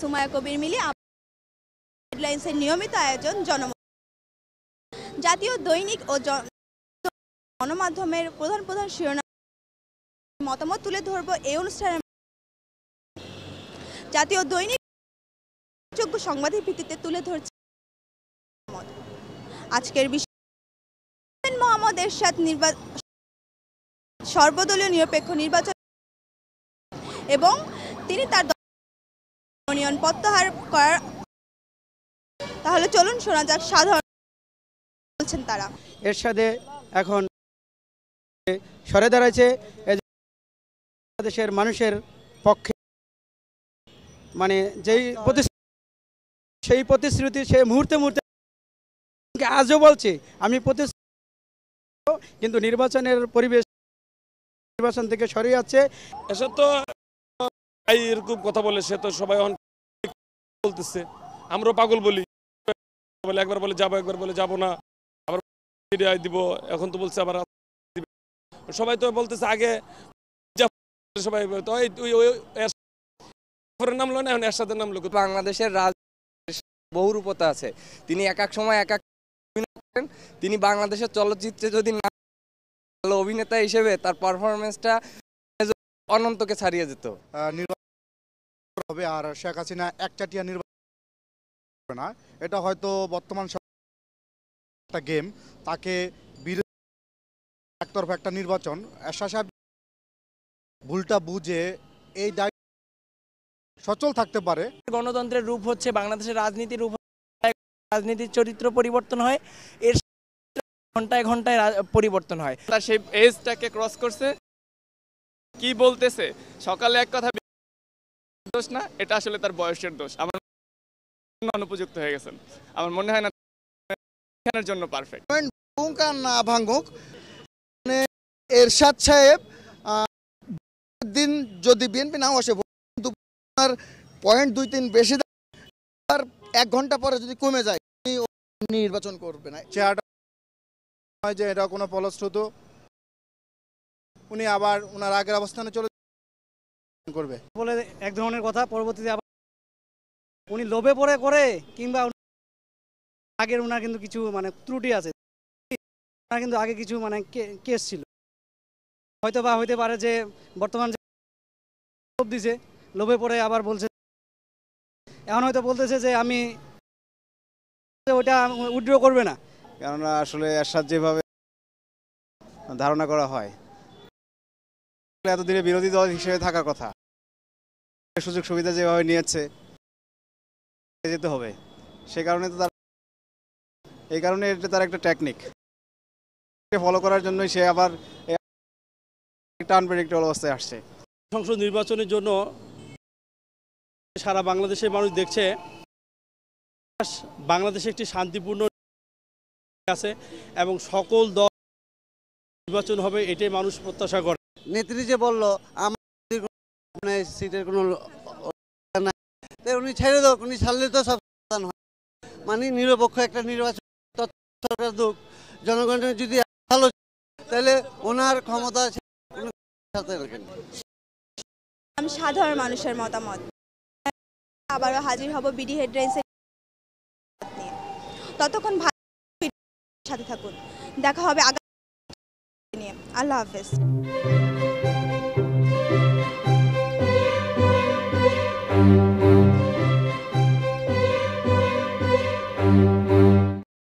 সুমায়া কবির মিলি হেডলাইন্সের নিয়মিত আয়োজন জনম জাতীয় দৈনিক ও গণমাধ্যমের প্রধান প্রধান শিরোনাম মতামত তুলে ধরব এই অনুষ্ঠানের জাতীয় দৈনিক যোগ্য সংবাদের ভিত্তিতে তুলে ধরছে আজকের বিষয় মোহাম্মদ এরশাদ নির্বাচন সর্বদলীয় নিরপেক্ষ নির্বাচন এবং তিনি তার ইউনিয়ন প্রত্যাহার করার তাহলে চলুন শোনা যাক সাধারণ বলছেন তারা এর সাথে এখন সরে দাঁড়াইছে দেশের মানুষের পক্ষে মানে যেই প্রতিশ্রুতি সেই প্রতিশ্রুতি সে মুহূর্তে মুহূর্তে আজও বলছে আমি প্রতিশ্রুতি কিন্তু নির্বাচনের পরিবেশ নির্বাচন থেকে সরে যাচ্ছে এসব তো এরকম কথা বলে সে তো সবাই বলতেছে আমরা পাগল বলি বলে একবার বলে যাবো একবার বলে যাবো না আবার দিব এখন তো বলছে আবার সবাই তো বলতেছে আগে সবাই নাম লো না এখন নাম লোক বাংলাদেশের রাজ বহুরূপতা আছে তিনি এক এক সময় এক এক তিনি বাংলাদেশের চলচ্চিত্রে যদি না ভালো অভিনেতা হিসেবে তার পারফরমেন্সটা অনন্তকে ছাড়িয়ে যেত হবে আর শেখ হাসিনা একচাটিয়া নির্বাচন না এটা হয়তো বর্তমান একটা গেম তাকে একতরফ একটা নির্বাচন আশা সাহেব ভুলটা বুঝে এই দায়িত্ব সচল থাকতে পারে গণতন্ত্রের রূপ হচ্ছে বাংলাদেশের রাজনীতির রূপ রাজনীতির চরিত্র পরিবর্তন হয় এর ঘন্টায় ঘন্টায় পরিবর্তন হয় তার সেই এজটাকে ক্রস করছে কি বলতেছে সকালে এক কথা দোষ না এটা আসলে তার বয়সের দোষ আমার অনুপযুক্ত হয়ে গেছেন আমার মনে হয় না জন্য পারফেক্ট না ভাঙ্গুক মানে এরশাদ সাহেব দিন যদি বিএনপি নাও আসে কিন্তু পয়েন্ট দুই তিন বেশি আর এক ঘন্টা পরে যদি কমে যায় নির্বাচন করবে না চেহারাটা যে এটা কোনো ফলশ্রুত উনি আবার ওনার আগের অবস্থানে চলে করবে বলে এক ধরনের কথা পরবর্তীতে আবার উনি লোভে পড়ে করে কিংবা আগের উনার কিন্তু কিছু মানে ত্রুটি আছে কিন্তু আগে কিছু মানে কেস ছিল হয়তো বা হইতে পারে যে বর্তমান লোভ দিছে লোভে পড়ে আবার বলছে এখন হয়তো বলতেছে যে আমি ওটা উইড্র করবে না কেননা আসলে এরশাদ যেভাবে ধারণা করা হয় এতদিনে বিরোধী দল হিসেবে থাকার কথা সুযোগ সুবিধা যেভাবে নিয়েছে যেতে হবে সে কারণে তো তারা এই কারণে এটা তার একটা টেকনিক ফলো করার জন্যই সে আবার একটা আনপ্রেডিক্টেবল অবস্থায় আসছে সংসদ নির্বাচনের জন্য সারা বাংলাদেশের মানুষ দেখছে বাংলাদেশে একটি শান্তিপূর্ণ আছে এবং সকল দল নির্বাচন হবে এটাই মানুষ প্রত্যাশা করে নেত্রী যে বললো আমার সিটের কোনো মানে উনি ছেড়ে দোক উনি ছাড়লে তো সব সমাধান হয় মানে নিরপেক্ষ একটা নির্বাচন সরকার দুক জনগণের যদি ভালো তাহলে ওনার ক্ষমতা আমি সাধারণ মানুষের মতামত আবারও হাজির হব বিডি হেডলাইন্সের ততক্ষণ সাথে থাকুন দেখা হবে আগামী I love this.